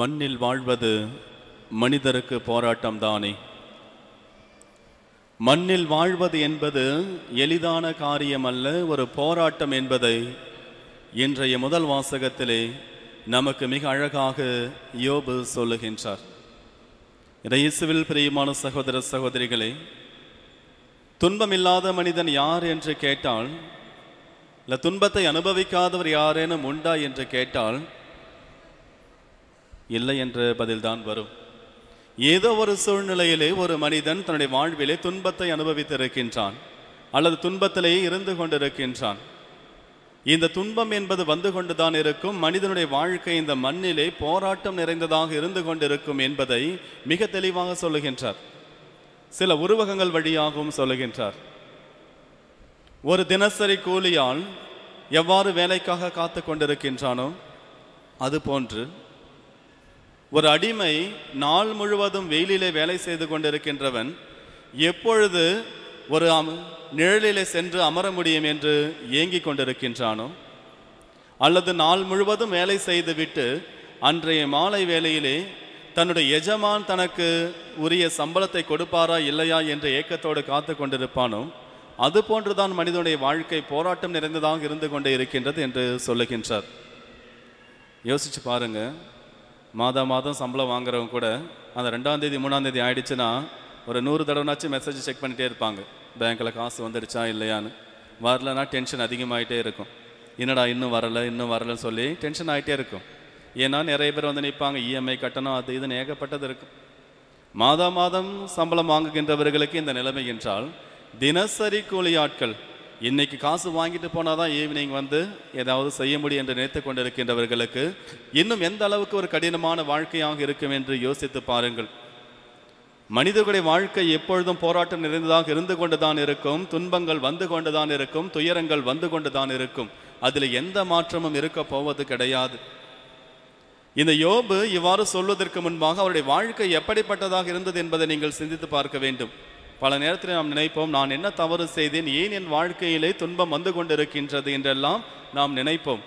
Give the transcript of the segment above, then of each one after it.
மண்ணில் வாழ்வது மனிதருக்கு போராட்டம் தானே மண்ணில் வாழ்வது என்பது எளிதான காரியம் அல்ல ஒரு போராட்டம் என்பதை இன்றைய முதல் வாசகத்திலே நமக்கு மிக அழகாக யோபு சொல்லுகின்றார் இயேசுவில் பிரியமான சகோதர சகோதரிகளே துன்பமில்லாத மனிதன் யார் என்று கேட்டால் இல்லை துன்பத்தை அனுபவிக்காதவர் யாரேனும் உண்டா என்று கேட்டால் இல்லை என்ற பதில்தான் வரும் ஏதோ ஒரு சூழ்நிலையிலே ஒரு மனிதன் தன்னுடைய வாழ்விலே துன்பத்தை அனுபவித்திருக்கின்றான் அல்லது துன்பத்திலேயே இருந்து கொண்டிருக்கின்றான் இந்த துன்பம் என்பது வந்து கொண்டுதான் இருக்கும் மனிதனுடைய வாழ்க்கை இந்த மண்ணிலே போராட்டம் நிறைந்ததாக இருந்து கொண்டிருக்கும் என்பதை மிக தெளிவாக சொல்லுகின்றார் சில உருவகங்கள் வழியாகவும் சொல்லுகின்றார் ஒரு தினசரி கூலியால் எவ்வாறு வேலைக்காக காத்து கொண்டிருக்கின்றானோ அதுபோன்று ஒரு அடிமை நாள் முழுவதும் வெயிலிலே வேலை செய்து கொண்டிருக்கின்றவன் எப்பொழுது ஒரு நிழலிலே சென்று அமர முடியும் என்று ஏங்கிக் கொண்டிருக்கின்றானோ அல்லது நாள் முழுவதும் வேலை செய்துவிட்டு அன்றைய மாலை வேளையிலே தன்னுடைய எஜமான் தனக்கு உரிய சம்பளத்தை கொடுப்பாரா இல்லையா என்ற ஏக்கத்தோடு காத்து கொண்டிருப்பானோ அது போன்றுதான் மனிதனுடைய வாழ்க்கை போராட்டம் நிறைந்ததாக இருந்து கொண்டே இருக்கின்றது என்று சொல்லுகின்றார் யோசிச்சு பாருங்கள் மாதம் மாதம் சம்பளம் வாங்குறவங்க கூட அந்த ரெண்டாந்தேதி தேதி ஆயிடுச்சுன்னா ஒரு நூறு தடவைனாச்சும் மெசேஜ் செக் பண்ணிகிட்டே இருப்பாங்க பேங்க்கில் காசு வந்துடுச்சா இல்லையான்னு வரலன்னா டென்ஷன் அதிகமாகிட்டே இருக்கும் என்னடா இன்னும் வரலை இன்னும் வரலன்னு சொல்லி டென்ஷன் ஆகிட்டே இருக்கும் ஏன்னா நிறைய பேர் வந்து நிற்பாங்க இஎம்ஐ e கட்டணம் அது இதுன்னு ஏகப்பட்டது இருக்கும் மாதம் மாதம் சம்பளம் வாங்குகின்றவர்களுக்கு இந்த நிலைமை என்றால் தினசரி கூலி ஆட்கள் இன்னைக்கு காசு வாங்கிட்டு போனால் தான் ஈவினிங் வந்து ஏதாவது செய்ய முடியும் என்று நினைத்து கொண்டிருக்கின்றவர்களுக்கு இன்னும் எந்த அளவுக்கு ஒரு கடினமான வாழ்க்கையாக இருக்கும் என்று யோசித்து பாருங்கள் மனிதர்களுடைய வாழ்க்கை எப்பொழுதும் போராட்டம் நிறைந்ததாக இருந்து கொண்டு தான் இருக்கும் துன்பங்கள் வந்து கொண்டு தான் இருக்கும் துயரங்கள் வந்து கொண்டு தான் இருக்கும் அதில் எந்த மாற்றமும் இருக்க போவது கிடையாது இந்த யோபு இவ்வாறு சொல்வதற்கு முன்பாக அவருடைய வாழ்க்கை எப்படிப்பட்டதாக இருந்தது என்பதை நீங்கள் சிந்தித்து பார்க்க வேண்டும் பல நேரத்தில் நாம் நினைப்போம் நான் என்ன தவறு செய்தேன் ஏன் என் வாழ்க்கையிலே துன்பம் வந்து கொண்டிருக்கின்றது என்றெல்லாம் நாம் நினைப்போம்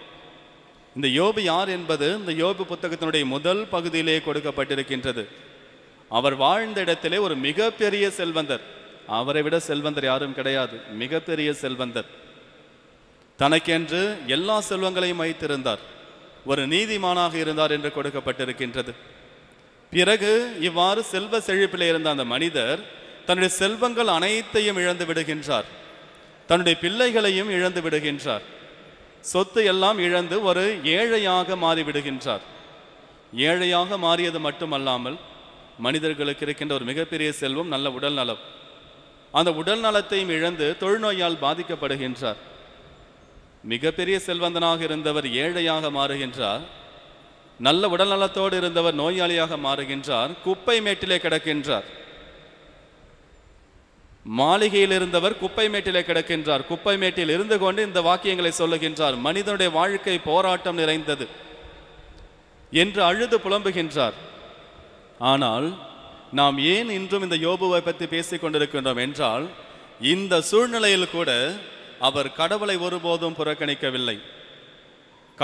இந்த யோபு யார் என்பது இந்த யோபு புத்தகத்தினுடைய முதல் பகுதியிலே கொடுக்கப்பட்டிருக்கின்றது அவர் வாழ்ந்த இடத்திலே ஒரு மிகப்பெரிய செல்வந்தர் அவரை விட செல்வந்தர் யாரும் கிடையாது மிகப்பெரிய செல்வந்தர் தனக்கென்று எல்லா செல்வங்களையும் வைத்திருந்தார் ஒரு நீதிமானாக இருந்தார் என்று கொடுக்கப்பட்டிருக்கின்றது பிறகு இவ்வாறு செல்வ செழிப்பில் இருந்த அந்த மனிதர் தன்னுடைய செல்வங்கள் அனைத்தையும் இழந்து விடுகின்றார் தன்னுடைய பிள்ளைகளையும் இழந்து விடுகின்றார் சொத்து எல்லாம் இழந்து ஒரு ஏழையாக மாறிவிடுகின்றார் ஏழையாக மாறியது மட்டுமல்லாமல் மனிதர்களுக்கு இருக்கின்ற ஒரு மிகப்பெரிய செல்வம் நல்ல உடல் நலம் அந்த உடல் நலத்தையும் இழந்து தொழுநோயால் பாதிக்கப்படுகின்றார் மிகப்பெரிய செல்வந்தனாக இருந்தவர் ஏழையாக மாறுகின்றார் நல்ல உடல்நலத்தோடு இருந்தவர் நோயாளியாக மாறுகின்றார் குப்பை மேட்டிலே கிடக்கின்றார் மாளிகையில் இருந்தவர் குப்பை மேட்டிலே கிடக்கின்றார் குப்பை மேட்டில் இருந்து கொண்டு இந்த வாக்கியங்களை சொல்லுகின்றார் மனிதனுடைய வாழ்க்கை போராட்டம் நிறைந்தது என்று அழுது புலம்புகின்றார் ஆனால் நாம் ஏன் இன்றும் இந்த யோபுவை பற்றி பேசிக் கொண்டிருக்கின்றோம் என்றால் இந்த சூழ்நிலையில் கூட அவர் கடவுளை ஒருபோதும் புறக்கணிக்கவில்லை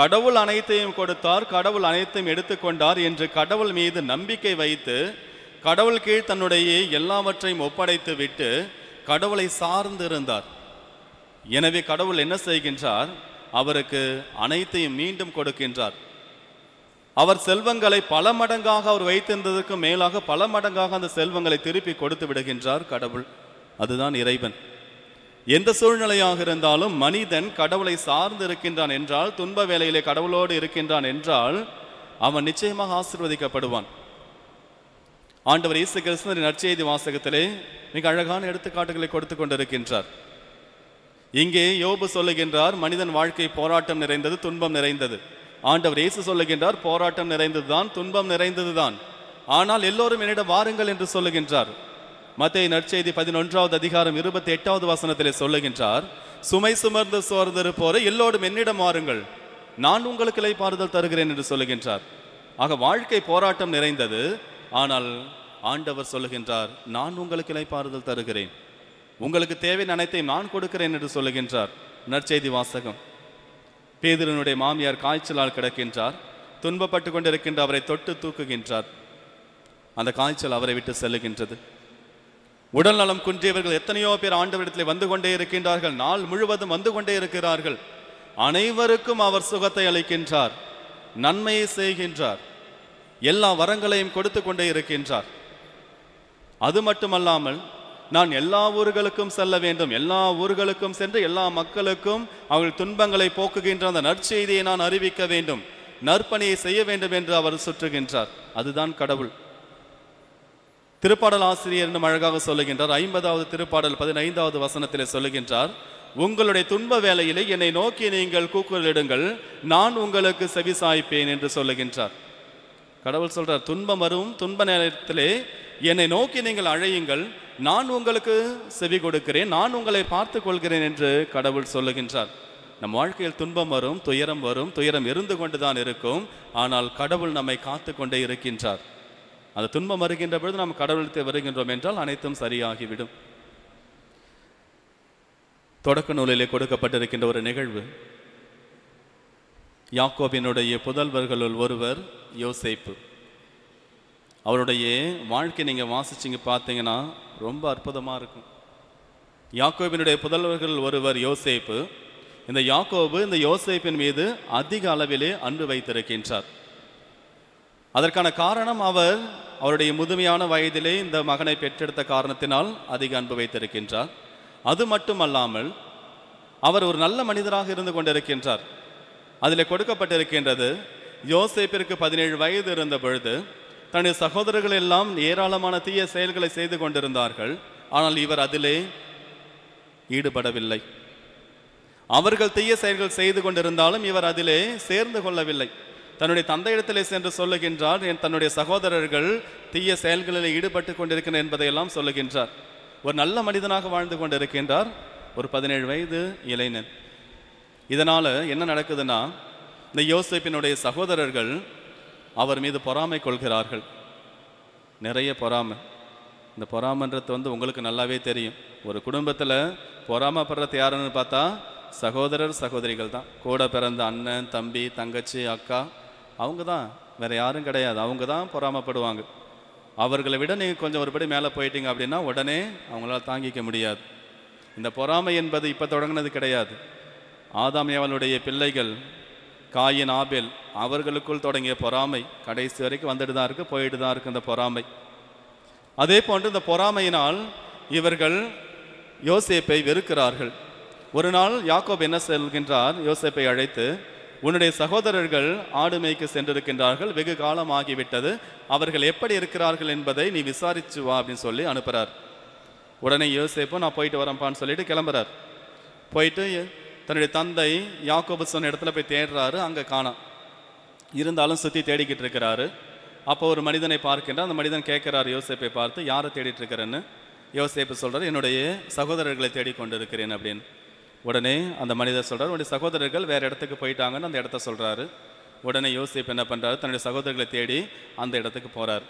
கடவுள் அனைத்தையும் கொடுத்தார் கடவுள் அனைத்தையும் எடுத்துக்கொண்டார் என்று கடவுள் மீது நம்பிக்கை வைத்து கடவுள் கீழ் தன்னுடைய எல்லாவற்றையும் ஒப்படைத்து விட்டு கடவுளை சார்ந்து இருந்தார் எனவே கடவுள் என்ன செய்கின்றார் அவருக்கு அனைத்தையும் மீண்டும் கொடுக்கின்றார் அவர் செல்வங்களை பல மடங்காக அவர் வைத்திருந்ததுக்கு மேலாக பல மடங்காக அந்த செல்வங்களை திருப்பி கொடுத்து விடுகின்றார் கடவுள் அதுதான் இறைவன் எந்த சூழ்நிலையாக இருந்தாலும் மனிதன் கடவுளை சார்ந்து இருக்கின்றான் என்றால் துன்ப வேலையிலே கடவுளோடு இருக்கின்றான் என்றால் அவன் நிச்சயமாக ஆசிர்வதிக்கப்படுவான் ஆண்டவர் இயேசு கிறிஸ்துவின் நற்செய்தி வாசகத்திலே மிக அழகான எடுத்துக்காட்டுகளை கொடுத்து கொண்டிருக்கின்றார் இங்கே யோபு சொல்லுகின்றார் மனிதன் வாழ்க்கை போராட்டம் நிறைந்தது துன்பம் நிறைந்தது ஆண்டவர் இயேசு சொல்லுகின்றார் போராட்டம் நிறைந்ததுதான் துன்பம் நிறைந்ததுதான் ஆனால் எல்லோரும் என்னிடம் வாருங்கள் என்று சொல்லுகின்றார் மத்திய நற்செய்தி பதினொன்றாவது அதிகாரம் இருபத்தி எட்டாவது வசனத்திலே சொல்லுகின்றார் சுமை சுமர்ந்து சோர்ந்திருப்போரை எல்லோரும் என்னிடம் வாருங்கள் நான் உங்களுக்கு பாருதல் தருகிறேன் என்று சொல்லுகின்றார் ஆக வாழ்க்கை போராட்டம் நிறைந்தது ஆனால் ஆண்டவர் சொல்லுகின்றார் நான் உங்களுக்கு இலைப்பாறுதல் தருகிறேன் உங்களுக்கு தேவை அனைத்தையும் நான் கொடுக்கிறேன் என்று சொல்லுகின்றார் நற்செய்தி வாசகம் பேதிரனுடைய மாமியார் காய்ச்சலால் கிடக்கின்றார் துன்பப்பட்டு கொண்டிருக்கின்ற அவரை தொட்டு தூக்குகின்றார் அந்த காய்ச்சல் அவரை விட்டு செல்லுகின்றது உடல் நலம் குன்றியவர்கள் எத்தனையோ பேர் ஆண்டவரிடத்தில் வந்து கொண்டே இருக்கின்றார்கள் நாள் முழுவதும் வந்து கொண்டே இருக்கிறார்கள் அனைவருக்கும் அவர் சுகத்தை அளிக்கின்றார் நன்மையை செய்கின்றார் எல்லா வரங்களையும் கொடுத்து கொண்டே இருக்கின்றார் அது மட்டுமல்லாமல் நான் எல்லா ஊர்களுக்கும் செல்ல வேண்டும் எல்லா ஊர்களுக்கும் சென்று எல்லா மக்களுக்கும் அவர்கள் துன்பங்களை போக்குகின்ற அந்த நற்செய்தியை நான் அறிவிக்க வேண்டும் நற்பணியை செய்ய வேண்டும் என்று அவர் சுற்றுகின்றார் அதுதான் கடவுள் திருப்பாடல் ஆசிரியர் என்று அழகாக சொல்லுகின்றார் ஐம்பதாவது திருப்பாடல் பதினைந்தாவது வசனத்திலே சொல்லுகின்றார் உங்களுடைய துன்ப வேலையிலே என்னை நோக்கி நீங்கள் கூக்குரலிடுங்கள் நான் உங்களுக்கு செவி சாய்ப்பேன் என்று சொல்லுகின்றார் கடவுள் சொல்கிறார் துன்பம் வரும் துன்ப நேரத்திலே என்னை நோக்கி நீங்கள் அழையுங்கள் நான் உங்களுக்கு செவி கொடுக்கிறேன் நான் உங்களை பார்த்து கொள்கிறேன் என்று கடவுள் சொல்லுகின்றார் நம் வாழ்க்கையில் துன்பம் வரும் துயரம் வரும் துயரம் இருந்து கொண்டு தான் இருக்கும் ஆனால் கடவுள் நம்மை காத்து கொண்டே இருக்கின்றார் அந்த துன்பம் வருகின்ற பொழுது நாம் கடவுளுக்கு வருகின்றோம் என்றால் அனைத்தும் சரியாகிவிடும் தொடக்க நூலிலே கொடுக்கப்பட்டிருக்கின்ற ஒரு நிகழ்வு யாக்கோபினுடைய புதல்வர்களுள் ஒருவர் யோசைப்பு அவருடைய வாழ்க்கை நீங்கள் வாசிச்சிங்க பார்த்தீங்கன்னா ரொம்ப அற்புதமாக இருக்கும் யாக்கோபினுடைய புதல்வர்கள் ஒருவர் யோசைப்பு இந்த யாக்கோபு இந்த யோசேப்பின் மீது அதிக அளவிலே அன்பு வைத்திருக்கின்றார் அதற்கான காரணம் அவர் அவருடைய முதுமையான வயதிலே இந்த மகனை பெற்றெடுத்த காரணத்தினால் அதிக அன்பு வைத்திருக்கின்றார் அது மட்டுமல்லாமல் அவர் ஒரு நல்ல மனிதராக இருந்து கொண்டிருக்கின்றார் அதில் கொடுக்கப்பட்டிருக்கின்றது யோசேப்பிற்கு பதினேழு வயது இருந்த பொழுது தன்னுடைய சகோதரர்கள் எல்லாம் ஏராளமான தீய செயல்களை செய்து கொண்டிருந்தார்கள் ஆனால் இவர் அதிலே ஈடுபடவில்லை அவர்கள் தீய செயல்கள் செய்து கொண்டிருந்தாலும் இவர் அதிலே சேர்ந்து கொள்ளவில்லை தன்னுடைய தந்தையிடத்திலே சென்று சொல்லுகின்றார் என் தன்னுடைய சகோதரர்கள் தீய செயல்களில் ஈடுபட்டு கொண்டிருக்கிறேன் என்பதையெல்லாம் சொல்லுகின்றார் ஒரு நல்ல மனிதனாக வாழ்ந்து கொண்டிருக்கின்றார் ஒரு பதினேழு வயது இளைஞன் இதனால் என்ன நடக்குதுன்னா இந்த யோசிப்பினுடைய சகோதரர்கள் அவர் மீது பொறாமை கொள்கிறார்கள் நிறைய பொறாமை இந்த பொறாமன்றத்தை வந்து உங்களுக்கு நல்லாவே தெரியும் ஒரு குடும்பத்தில் பொறாமப்படுறது யாருன்னு பார்த்தா சகோதரர் சகோதரிகள் தான் கூட பிறந்த அண்ணன் தம்பி தங்கச்சி அக்கா அவங்க தான் வேறு யாரும் கிடையாது அவங்க தான் பொறாமப்படுவாங்க அவர்களை விட நீங்கள் கொஞ்சம் ஒருபடி மேலே போயிட்டீங்க அப்படின்னா உடனே அவங்களால் தாங்கிக்க முடியாது இந்த பொறாமை என்பது இப்போ தொடங்கினது கிடையாது ஆதாமியாவளுடைய பிள்ளைகள் காயின் ஆபேல் அவர்களுக்குள் தொடங்கிய பொறாமை கடைசி வரைக்கும் வந்துட்டு தான் இருக்குது போயிட்டு தான் இருக்குது இந்த பொறாமை அதே போன்று இந்த பொறாமையினால் இவர்கள் யோசேப்பை வெறுக்கிறார்கள் ஒரு நாள் யாக்கோப் என்ன செல்கின்றார் யோசேப்பை அழைத்து உன்னுடைய சகோதரர்கள் ஆடு மேய்க்கு சென்றிருக்கின்றார்கள் வெகு காலம் ஆகிவிட்டது அவர்கள் எப்படி இருக்கிறார்கள் என்பதை நீ விசாரிச்சு வா அப்படின்னு சொல்லி அனுப்புகிறார் உடனே யோசேப்பும் நான் போயிட்டு வரப்பான்னு சொல்லிட்டு கிளம்புறார் போயிட்டு தன்னுடைய தந்தை யாக்கோபு சொன்ன இடத்துல போய் தேடுறாரு அங்கே காணாம் இருந்தாலும் சுற்றி தேடிக்கிட்டு இருக்கிறாரு அப்போ ஒரு மனிதனை பார்க்கின்ற அந்த மனிதன் கேட்குறாரு யோசிப்பை பார்த்து யாரை தேடிட்டு இருக்கிறேன்னு யோசிப்பு சொல்கிறார் என்னுடைய சகோதரர்களை தேடிக்கொண்டிருக்கிறேன் அப்படின்னு உடனே அந்த மனிதர் சொல்கிறார் உடைய சகோதரர்கள் வேறு இடத்துக்கு போயிட்டாங்கன்னு அந்த இடத்த சொல்கிறாரு உடனே யோசிப்பு என்ன பண்ணுறாரு தன்னுடைய சகோதரர்களை தேடி அந்த இடத்துக்கு போகிறார்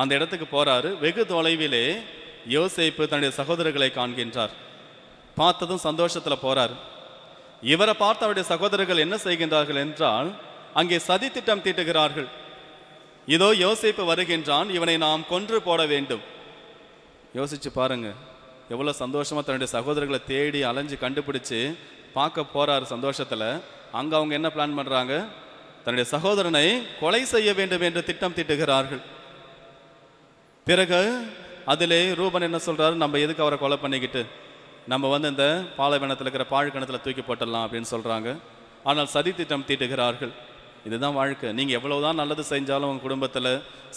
அந்த இடத்துக்கு போகிறாரு வெகு தொலைவிலே யோசிப்பு தன்னுடைய சகோதரர்களை காண்கின்றார் பார்த்ததும் சந்தோஷத்தில் போகிறார் இவரை பார்த்த அவருடைய சகோதரர்கள் என்ன செய்கின்றார்கள் என்றால் அங்கே சதி திட்டம் தீட்டுகிறார்கள் இதோ யோசிப்பு வருகின்றான் இவனை நாம் கொன்று போட வேண்டும் யோசிச்சு பாருங்க எவ்வளோ சந்தோஷமாக தன்னுடைய சகோதரர்களை தேடி அலைஞ்சு கண்டுபிடிச்சு பார்க்க போறாரு சந்தோஷத்தில் அங்கே அவங்க என்ன பிளான் பண்ணுறாங்க தன்னுடைய சகோதரனை கொலை செய்ய வேண்டும் என்று திட்டம் தீட்டுகிறார்கள் பிறகு அதிலே ரூபன் என்ன சொல்கிறாரு நம்ம எதுக்கு அவரை கொலை பண்ணிக்கிட்டு நம்ம வந்து இந்த பாலைவனத்தில் இருக்கிற பாழ்கணத்தில் தூக்கி போட்டலாம் அப்படின்னு சொல்கிறாங்க ஆனால் சதி திட்டம் தீட்டுகிறார்கள் இதுதான் வாழ்க்கை நீங்கள் எவ்வளோதான் நல்லது செஞ்சாலும் உங்கள் குடும்பத்தில்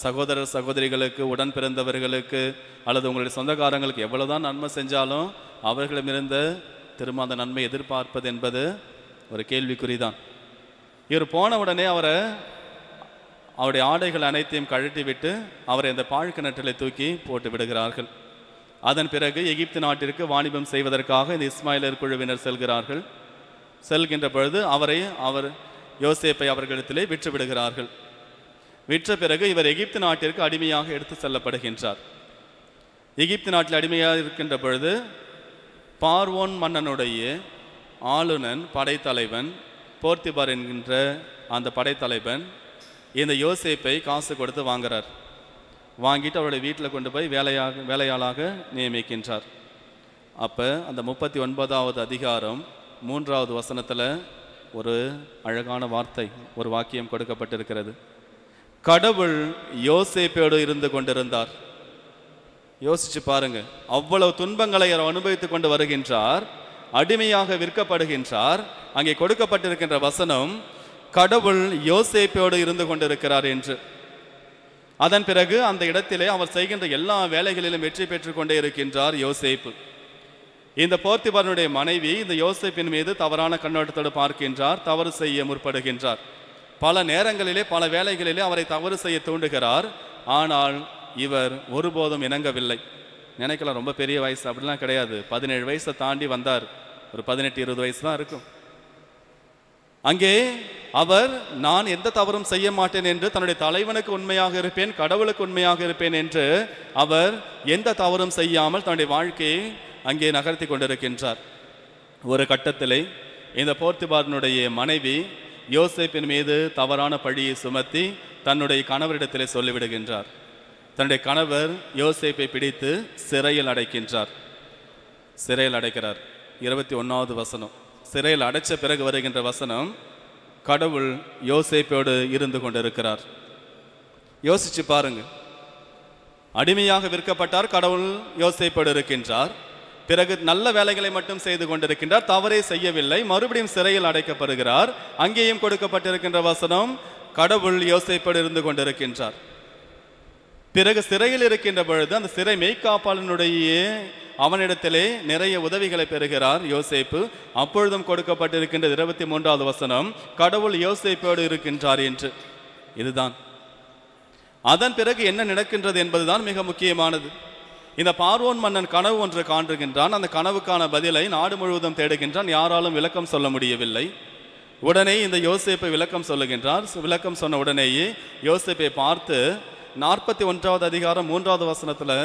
சகோதரர் சகோதரிகளுக்கு உடன் பிறந்தவர்களுக்கு அல்லது உங்களுடைய சொந்தக்காரங்களுக்கு எவ்வளோதான் நன்மை செஞ்சாலும் அவர்களிடமிருந்த திரும்ப அந்த நன்மை எதிர்பார்ப்பது என்பது ஒரு கேள்விக்குறி தான் இவர் போன உடனே அவரை அவருடைய ஆடைகள் அனைத்தையும் கழட்டி விட்டு அவரை இந்த பாழ்கிணற்றில் தூக்கி போட்டு விடுகிறார்கள் அதன் பிறகு எகிப்து நாட்டிற்கு வாணிபம் செய்வதற்காக இந்த இஸ்மாயிலர் குழுவினர் செல்கிறார்கள் செல்கின்ற பொழுது அவரை அவர் யோசேப்பை அவர்களிடத்திலே விற்றுவிடுகிறார்கள் விற்ற பிறகு இவர் எகிப்து நாட்டிற்கு அடிமையாக எடுத்து செல்லப்படுகின்றார் எகிப்து நாட்டில் அடிமையாக இருக்கின்ற பொழுது பார்வோன் மன்னனுடைய ஆளுநன் படைத்தலைவன் போர்த்திபார் என்கின்ற அந்த படைத்தலைவன் இந்த யோசேப்பை காசு கொடுத்து வாங்குறார் வாங்கிட்டு அவருடைய வீட்டில் கொண்டு போய் வேலையாக வேலையாளாக நியமிக்கின்றார் அப்போ அந்த முப்பத்தி ஒன்பதாவது அதிகாரம் மூன்றாவது வசனத்தில் ஒரு அழகான வார்த்தை ஒரு வாக்கியம் கொடுக்கப்பட்டிருக்கிறது கடவுள் யோசிப்போடு இருந்து கொண்டிருந்தார் யோசிச்சு பாருங்க அவ்வளவு துன்பங்களை அனுபவித்து கொண்டு வருகின்றார் அடிமையாக விற்கப்படுகின்றார் அங்கே கொடுக்கப்பட்டிருக்கின்ற வசனம் கடவுள் யோசேப்போடு இருந்து கொண்டிருக்கிறார் என்று அதன் பிறகு அந்த இடத்திலே அவர் செய்கின்ற எல்லா வேலைகளிலும் வெற்றி பெற்று கொண்டே இருக்கின்றார் யோசேப்பு இந்த போர்த்திபரனுடைய மனைவி இந்த யோசேப்பின் மீது தவறான கண்ணோட்டத்தோடு பார்க்கின்றார் தவறு செய்ய முற்படுகின்றார் பல நேரங்களிலே பல வேலைகளிலே அவரை தவறு செய்ய தூண்டுகிறார் ஆனால் இவர் ஒருபோதும் இணங்கவில்லை நினைக்கலாம் ரொம்ப பெரிய வயசு அப்படிலாம் கிடையாது பதினேழு வயசை தாண்டி வந்தார் ஒரு பதினெட்டு இருபது வயசு தான் இருக்கும் அங்கே அவர் நான் எந்த தவறும் செய்ய மாட்டேன் என்று தன்னுடைய தலைவனுக்கு உண்மையாக இருப்பேன் கடவுளுக்கு உண்மையாக இருப்பேன் என்று அவர் எந்த தவறும் செய்யாமல் தன்னுடைய வாழ்க்கையை அங்கே நகர்த்தி கொண்டிருக்கின்றார் ஒரு கட்டத்திலே இந்த போர்த்திபாரனுடைய மனைவி யோசிப்பின் மீது தவறான பழியை சுமத்தி தன்னுடைய கணவரிடத்திலே சொல்லிவிடுகின்றார் தன்னுடைய கணவர் யோசிப்பை பிடித்து சிறையில் அடைக்கின்றார் சிறையில் அடைக்கிறார் இருபத்தி ஒன்றாவது வசனம் சிறையில் அடைச்ச பிறகு வருகின்ற வசனம் கடவுள் யோசிப்போடு இருந்து கொண்டிருக்கிறார் யோசிச்சு பாருங்க அடிமையாக விற்கப்பட்டார் கடவுள் யோசைப்போடு இருக்கின்றார் பிறகு நல்ல வேலைகளை மட்டும் செய்து கொண்டிருக்கின்றார் தவறே செய்யவில்லை மறுபடியும் சிறையில் அடைக்கப்படுகிறார் அங்கேயும் கொடுக்கப்பட்டிருக்கின்ற வசனம் கடவுள் யோசைப்போடு இருந்து கொண்டிருக்கின்றார் பிறகு சிறையில் இருக்கின்ற பொழுது அந்த சிறை மெய்காப்பாளனுடைய அவனிடத்திலே நிறைய உதவிகளை பெறுகிறார் யோசேப்பு அப்பொழுதும் கொடுக்கப்பட்டிருக்கின்ற இருபத்தி மூன்றாவது வசனம் கடவுள் யோசேப்போடு இருக்கின்றார் என்று இதுதான் அதன் பிறகு என்ன நடக்கின்றது என்பதுதான் மிக முக்கியமானது இந்த பார்வோன் மன்னன் கனவு ஒன்று காண்றுகின்றான் அந்த கனவுக்கான பதிலை நாடு முழுவதும் தேடுகின்றான் யாராலும் விளக்கம் சொல்ல முடியவில்லை உடனே இந்த யோசேப்பை விளக்கம் சொல்லுகின்றார் விளக்கம் சொன்ன உடனேயே யோசேப்பை பார்த்து நாற்பத்தி ஒன்றாவது அதிகாரம் மூன்றாவது வசனத்தில்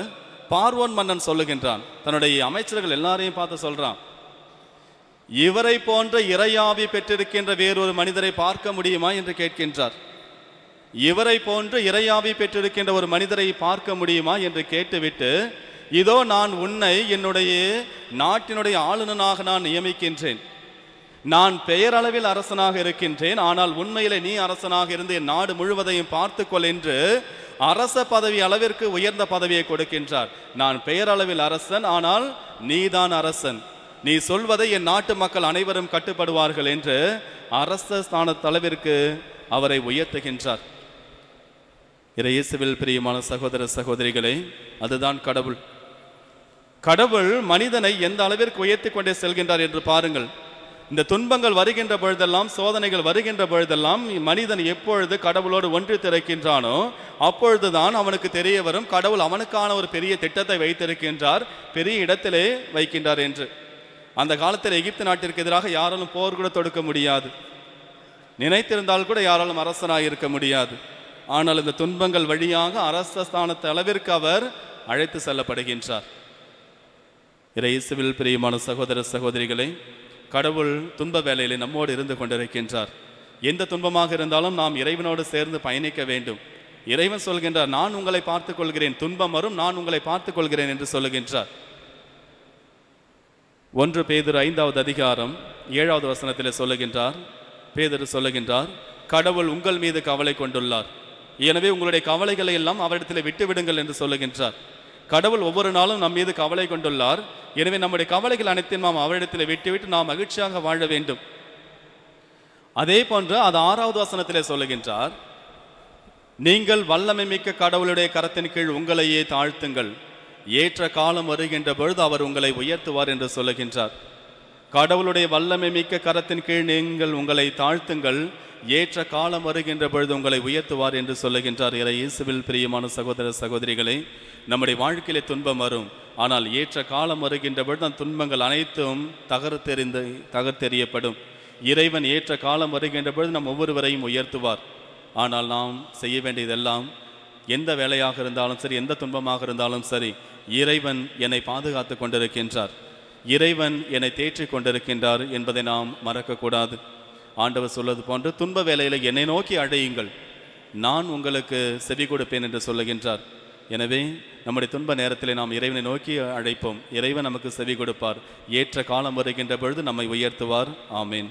பார்வோன் மன்னன் சொல்லுகின்றான் தன்னுடைய அமைச்சர்கள் எல்லாரையும் பார்த்து சொல்கிறான் இவரை போன்ற இறையாவி பெற்றிருக்கின்ற வேறொரு மனிதரை பார்க்க முடியுமா என்று கேட்கின்றார் இவரை போன்று இறையாவி பெற்றிருக்கின்ற ஒரு மனிதரை பார்க்க முடியுமா என்று கேட்டுவிட்டு இதோ நான் உன்னை என்னுடைய நாட்டினுடைய ஆளுநனாக நான் நியமிக்கின்றேன் நான் பெயரளவில் அரசனாக இருக்கின்றேன் ஆனால் உண்மையிலே நீ அரசனாக இருந்து என் நாடு முழுவதையும் பார்த்துக்கொள் என்று அரச பதவி அளவிற்கு உயர்ந்த பதவியை கொடுக்கின்றார் நான் பெயரளவில் அரசன் ஆனால் நீதான் அரசன் நீ சொல்வதை என் நாட்டு மக்கள் அனைவரும் கட்டுப்படுவார்கள் என்று அரச ஸ்தான அளவிற்கு அவரை உயர்த்துகின்றார் இயேசுவில் பிரியமான சகோதர சகோதரிகளே அதுதான் கடவுள் கடவுள் மனிதனை எந்த அளவிற்கு உயர்த்தி கொண்டே செல்கின்றார் என்று பாருங்கள் இந்த துன்பங்கள் வருகின்ற பொழுதெல்லாம் சோதனைகள் வருகின்ற பொழுதெல்லாம் மனிதன் எப்பொழுது கடவுளோடு ஒன்று திறக்கின்றானோ அப்பொழுதுதான் அவனுக்கு தெரிய வரும் கடவுள் அவனுக்கான ஒரு பெரிய திட்டத்தை வைத்திருக்கின்றார் பெரிய இடத்திலே வைக்கின்றார் என்று அந்த காலத்தில் எகிப்து நாட்டிற்கு எதிராக யாராலும் போர் கூட தொடுக்க முடியாது நினைத்திருந்தால் கூட யாராலும் அரசனாக இருக்க முடியாது ஆனால் இந்த துன்பங்கள் வழியாக அரச அளவிற்கு அவர் அழைத்து செல்லப்படுகின்றார் சிவில் பிரியமான சகோதர சகோதரிகளை கடவுள் துன்ப வேலையிலே நம்மோடு இருந்து கொண்டிருக்கின்றார் எந்த துன்பமாக இருந்தாலும் நாம் இறைவனோடு சேர்ந்து பயணிக்க வேண்டும் இறைவன் சொல்கின்றார் நான் உங்களை பார்த்து கொள்கிறேன் துன்பம் வரும் நான் உங்களை பார்த்து கொள்கிறேன் என்று சொல்லுகின்றார் ஒன்று பேதர் ஐந்தாவது அதிகாரம் ஏழாவது வசனத்தில் சொல்லுகின்றார் பேதர் சொல்லுகின்றார் கடவுள் உங்கள் மீது கவலை கொண்டுள்ளார் எனவே உங்களுடைய கவலைகளை எல்லாம் அவரிடத்தில் விட்டுவிடுங்கள் என்று சொல்லுகின்றார் கடவுள் ஒவ்வொரு நாளும் நம் மீது கவலை கொண்டுள்ளார் எனவே நம்முடைய கவலைகள் அனைத்தையும் நாம் அவரிடத்தில் விட்டுவிட்டு நாம் மகிழ்ச்சியாக வாழ வேண்டும் அதே போன்று அது ஆறாவது வசனத்திலே சொல்லுகின்றார் நீங்கள் வல்லமை மிக்க கடவுளுடைய கரத்தின் கீழ் உங்களையே தாழ்த்துங்கள் ஏற்ற காலம் வருகின்ற பொழுது அவர் உங்களை உயர்த்துவார் என்று சொல்லுகின்றார் கடவுளுடைய வல்லமை மிக்க கரத்தின் கீழ் நீங்கள் உங்களை தாழ்த்துங்கள் ஏற்ற காலம் வருகின்ற பொழுது உங்களை உயர்த்துவார் என்று சொல்லுகின்றார் இறை இயேசுவில் பிரியமான சகோதர சகோதரிகளை நம்முடைய வாழ்க்கையிலே துன்பம் வரும் ஆனால் ஏற்ற காலம் வருகின்ற பொழுது அந்த துன்பங்கள் அனைத்தும் தகர்த்தெறிந்து தகர்த்தெறியப்படும் இறைவன் ஏற்ற காலம் வருகின்ற பொழுது நம் ஒவ்வொருவரையும் உயர்த்துவார் ஆனால் நாம் செய்ய வேண்டியதெல்லாம் எந்த வேலையாக இருந்தாலும் சரி எந்த துன்பமாக இருந்தாலும் சரி இறைவன் என்னை பாதுகாத்து கொண்டிருக்கின்றார் இறைவன் என்னை தேற்றி கொண்டிருக்கின்றார் என்பதை நாம் மறக்கக்கூடாது ஆண்டவர் சொல்வது போன்று துன்ப வேலையில் என்னை நோக்கி அடையுங்கள் நான் உங்களுக்கு செவி கொடுப்பேன் என்று சொல்லுகின்றார் எனவே நம்முடைய துன்ப நேரத்தில் நாம் இறைவனை நோக்கி அழைப்போம் இறைவன் நமக்கு செவி கொடுப்பார் ஏற்ற காலம் வருகின்ற பொழுது நம்மை உயர்த்துவார் ஆமேன்